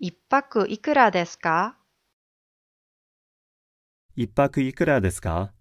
一泊いくらですか一泊いくらですか